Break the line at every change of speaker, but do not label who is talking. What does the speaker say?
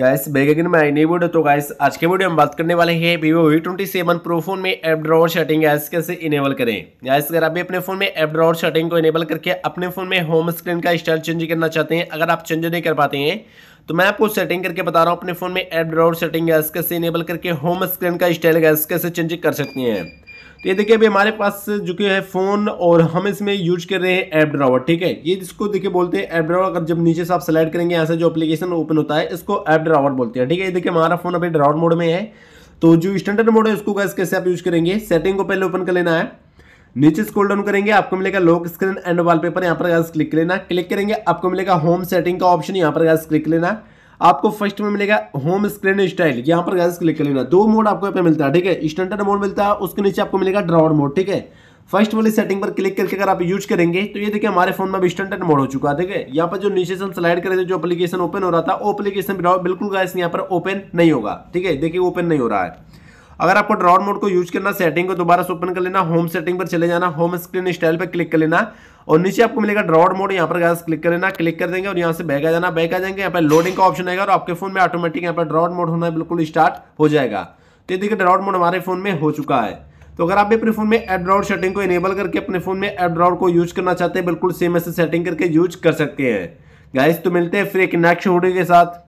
gas बैगन में आई नहीं वीडियो तो गाइस आज के वीडियो में बात करने वाले हैं Vivo V twenty seven pro phone में एप ड्रॉवर शटिंग गैस कैसे इनेबल करें गाइस अगर आप भी अपने फोन में एप ड्रॉवर शटिंग को इनेबल करके अपने फोन में होम स्क्रीन का स्टाइल चेंज करना चाहते हैं अगर आप चेंज नहीं कर पाते हैं तो मैं आपको सेटिंग करके बता रहा हूँ अपने फोन में एप ड्रॉवर सेटिंग गैस कैसे इनेबल करके होम स्क्रीन का स्टाइल गैस कैसे चेंज कर सकती हैं तो ये देखिए अभी हमारे पास जो कि है फ़ोन और हम इसमें यूज कर रहे हैं एप ड्रावर ठीक है ये जिसको देखिए बोलते हैं एप ड्रावर अगर जब नीचे से आप सेलेक्ट करेंगे यहाँ से जो एप्लीकेशन ओपन होता है इसको एप ड्रावर बोलते हैं ठीक है ये देखिए हमारा फ़ोन अभी ड्रावर मोड में है तो जो स्टैंडर्ड मोड है उसको कैसे आप यूज करेंगे सेटिंग को पहले ओपन कर लेना है नीचे स्कोल डाउन करेंगे आपको मिलेगा लॉक स्क्रीन एंड वॉलपेपर यहाँ पर गैस क्लिक लेना क्लिक करेंगे आपको मिलेगा होम सेटिंग का ऑप्शन यहाँ पर गैस क्लिक लेना आपको फर्स्ट में मिलेगा होम स्क्रीन स्टाइल यहाँ पर गैस क्लिक कर लेना दो मोड आपको यहाँ पे मिलता है ठीक है स्टैंडर्ड मोड मिलता है उसके नीचे आपको मिलेगा ड्रावर मोड ठीक है फर्स्ट वाली सेटिंग पर क्लिक करके अगर आप यूज करेंगे तो ये देखिए हमारे फोन में अभी स्टैंडर्ड मोड हो चुका है ठीक है यहाँ पर जो नीचे से हम स्लाइड करेंगे जो अपलीकेशन ओपन हो रहा था वो अपलीकेशन बिल्कुल गैस यहाँ पर ओपन नहीं होगा ठीक है देखिए ओपन नहीं हो रहा है अगर आपको ड्रॉर मोड को यूज करना सेटिंग को दोबारा से ओपन कर लेना होम सेटिंग पर चले जाना होम स्क्रीन स्टाइल पर क्लिक कर लेना और नीचे आपको मिलेगा ड्रॉड मोड यहाँ पर गैस क्लिक कर लेना क्लिक कर देंगे और यहाँ से बैग आ जाना बैग आ जाएंगे यहाँ पर लोडिंग का ऑप्शन आएगा और आपके फोन में ऑटोमेटिक यहाँ पर ड्रॉड मोड होना बिल्कुल स्टार्ट हो जाएगा तो ये देखिए ड्रॉड मोड हमारे फोन में हो चुका है तो अगर आप भी अपने फोन में ऐप सेटिंग को इनेबल करके अपने फोन में एड्रॉड को यूज करना चाहते हैं बिल्कुल सेम ऐसे सेटिंग करके यूज कर सकते हैं गाइस तो मिलते हैं फिर एक नेक्स्ट वीडियो के साथ